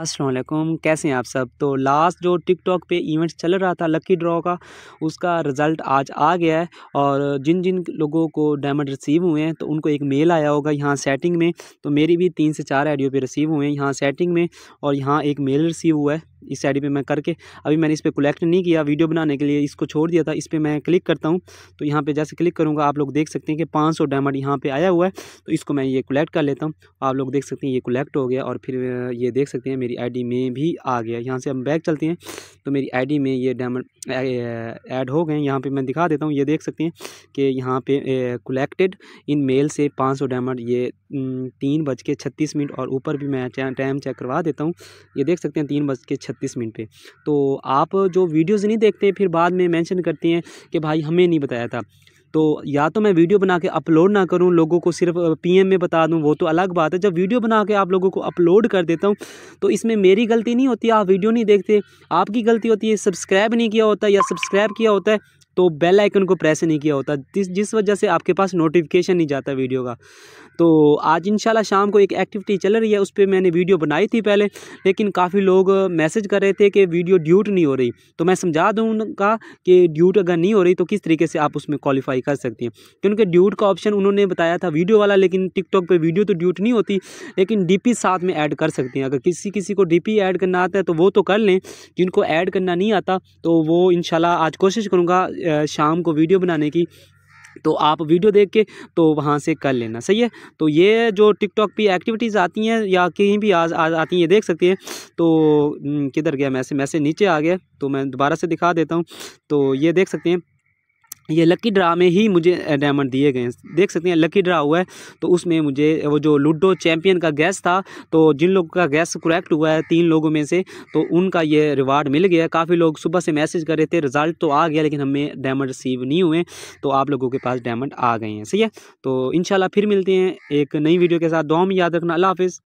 असलम कैसे हैं आप सब तो लास्ट जो टिकटॉक पे इवेंट चल रहा था लकी ड्रॉ का उसका रिज़ल्ट आज आ गया है और जिन जिन लोगों को डायमंड रिसीव हुए हैं तो उनको एक मेल आया होगा यहाँ सेटिंग में तो मेरी भी तीन से चार आइडियो पे रिसीव हुए हैं यहाँ सेटिंग में और यहाँ एक मेल रिसीव हुआ है इस आई पे मैं करके अभी मैंने इस पर कलेक्ट नहीं किया वीडियो बनाने के लिए इसको छोड़ दिया था इस पर मैं क्लिक करता हूँ तो यहाँ पर जैसे क्लिक करूँगा आप लोग देख सकते हैं कि पाँच सौ डायमंड यहाँ पर आया हुआ है तो इसको मैं ये कलेक्ट कर लेता हूँ आप लोग देख सकते हैं ये कलेक्ट हो गया और फिर ये देख सकते हैं मेरी आई में भी आ गया यहाँ से हम बैक चलते हैं तो मेरी आई में ये डायमंड ऐड हो गए यहाँ पर मैं दिखा देता हूँ ये देख सकते हैं कि यहाँ पर कलेक्टेड इन मेल से पाँच डायमंड ये तीन बज के छत्तीस मिनट और ऊपर भी मैं टाइम चेक करवा देता हूँ ये देख सकते हैं तीन बज के छत्तीस मिनट पर तो आप जो वीडियोज़ नहीं देखते फिर बाद में मैंशन करते हैं कि भाई हमें नहीं बताया था तो या तो मैं वीडियो बना के अपलोड ना करूं लोगों को सिर्फ पीएम में बता दूं वो तो अलग बात है जब वीडियो बना के आप लोगों को अपलोड कर देता हूं तो इसमें मेरी गलती नहीं होती आप वीडियो नहीं देखते आपकी गलती होती है सब्सक्राइब नहीं किया होता या सब्सक्राइब किया होता है तो बेल आइकन को प्रेस नहीं किया होता जिस जिस वजह से आपके पास नोटिफिकेशन नहीं जाता वीडियो का तो आज इंशाल्लाह शाम को एक एक्टिविटी चल रही है उस पर मैंने वीडियो बनाई थी पहले लेकिन काफ़ी लोग मैसेज कर रहे थे कि वीडियो ड्यूट नहीं हो रही तो मैं समझा दूँ उनका कि ड्यूट अगर नहीं हो रही तो किस तरीके से आप उसमें क्वालिफाई कर सकती हैं क्योंकि ड्यूट का ऑप्शन उन्होंने बताया था वीडियो वाला लेकिन टिकटॉक पर वीडियो तो ड्यूट नहीं होती लेकिन डी साथ में ऐड कर सकती हैं अगर किसी किसी को डी ऐड करना आता है तो वो तो कर लें जिनको ऐड करना नहीं आता तो वो इन आज कोशिश करूँगा शाम को वीडियो बनाने की तो आप वीडियो देख के तो वहाँ से कर लेना सही है तो ये जो टिकटॉक पे एक्टिविटीज़ आती हैं या कहीं भी आज आज आती हैं ये देख सकते हैं तो किधर गया मैसेज मैसेज नीचे आ गया तो मैं दोबारा से दिखा देता हूँ तो ये देख सकते हैं ये लकी ड्रा में ही मुझे डायमंड दिए गए हैं देख सकते हैं लकी ड्रा हुआ है तो उसमें मुझे वो जो लूडो चैम्पियन का गैस था तो जिन लोगों का गैस करेक्ट हुआ है तीन लोगों में से तो उनका ये रिवार्ड मिल गया काफ़ी लोग सुबह से मैसेज कर रहे थे रिज़ल्ट तो आ गया लेकिन हमें डायमंड रिसीव नहीं हुए तो आप लोगों के पास डायमंड आ गए हैं सही है तो इन फिर मिलते हैं एक नई वीडियो के साथ दो में याद रखना अल्लाह हाफिज़